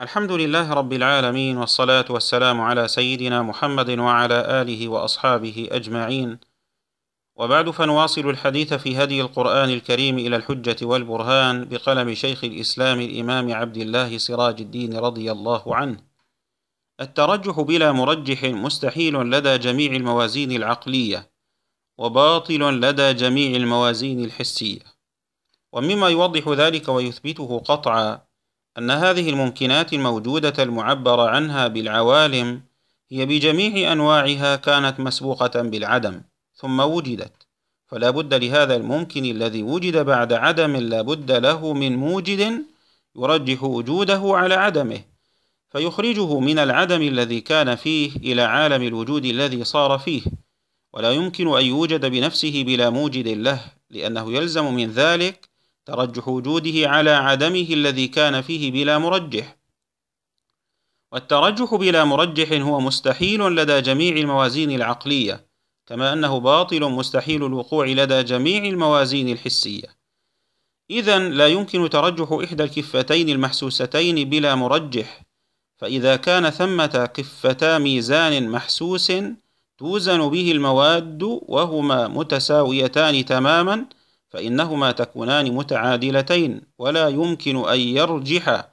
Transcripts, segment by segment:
الحمد لله رب العالمين والصلاة والسلام على سيدنا محمد وعلى آله وأصحابه أجمعين. وبعد فنواصل الحديث في هدي القرآن الكريم إلى الحجة والبرهان بقلم شيخ الإسلام الإمام عبد الله سراج الدين رضي الله عنه. الترجح بلا مرجح مستحيل لدى جميع الموازين العقلية، وباطل لدى جميع الموازين الحسية. ومما يوضح ذلك ويثبته قطعا أن هذه الممكنات الموجودة المعبر عنها بالعوالم هي بجميع أنواعها كانت مسبوقة بالعدم ثم وجدت فلا بد لهذا الممكن الذي وجد بعد عدم لا بد له من موجد يرجح وجوده على عدمه فيخرجه من العدم الذي كان فيه إلى عالم الوجود الذي صار فيه ولا يمكن أن يوجد بنفسه بلا موجد له لأنه يلزم من ذلك ترجح وجوده على عدمه الذي كان فيه بلا مرجح والترجح بلا مرجح هو مستحيل لدى جميع الموازين العقلية كما أنه باطل مستحيل الوقوع لدى جميع الموازين الحسية إذا لا يمكن ترجح إحدى الكفتين المحسوستين بلا مرجح فإذا كان ثمة كفتا ميزان محسوس توزن به المواد وهما متساويتان تماما فإنهما تكونان متعادلتين ولا يمكن أن يرجح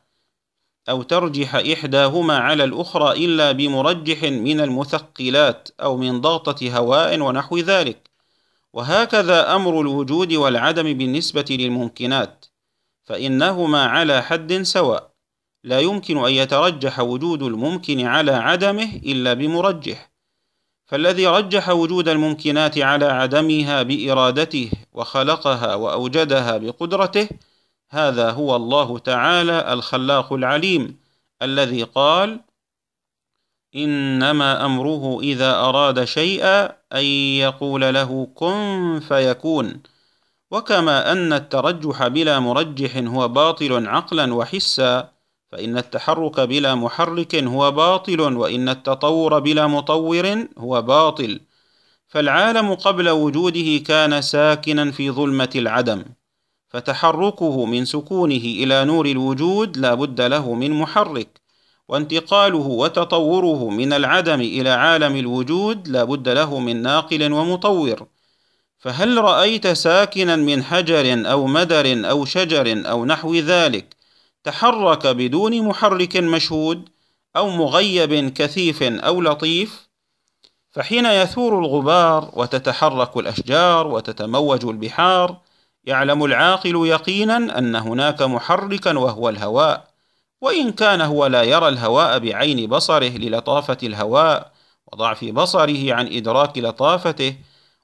أو ترجح إحداهما على الأخرى إلا بمرجح من المثقلات أو من ضغطة هواء ونحو ذلك وهكذا أمر الوجود والعدم بالنسبة للممكنات فإنهما على حد سواء لا يمكن أن يترجح وجود الممكن على عدمه إلا بمرجح فالذي رجح وجود الممكنات على عدمها بارادته وخلقها واوجدها بقدرته هذا هو الله تعالى الخلاق العليم الذي قال انما امره اذا اراد شيئا ان يقول له كن فيكون وكما ان الترجح بلا مرجح هو باطل عقلا وحسا فإن التحرك بلا محرك هو باطل وإن التطور بلا مطور هو باطل فالعالم قبل وجوده كان ساكنا في ظلمة العدم فتحركه من سكونه إلى نور الوجود لا بد له من محرك وانتقاله وتطوره من العدم إلى عالم الوجود لا بد له من ناقل ومطور فهل رأيت ساكنا من حجر أو مدر أو شجر أو نحو ذلك ؟ تحرك بدون محرك مشهود أو مغيب كثيف أو لطيف فحين يثور الغبار وتتحرك الأشجار وتتموج البحار يعلم العاقل يقينا أن هناك محركا وهو الهواء وإن كان هو لا يرى الهواء بعين بصره للطافة الهواء وضعف بصره عن إدراك لطافته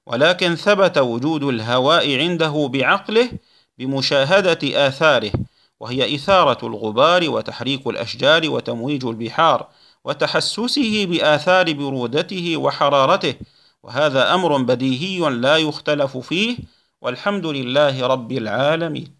ولكن ثبت وجود الهواء عنده بعقله بمشاهدة آثاره وهي إثارة الغبار وتحريك الأشجار وتمويج البحار وتحسسه بآثار برودته وحرارته وهذا أمر بديهي لا يختلف فيه والحمد لله رب العالمين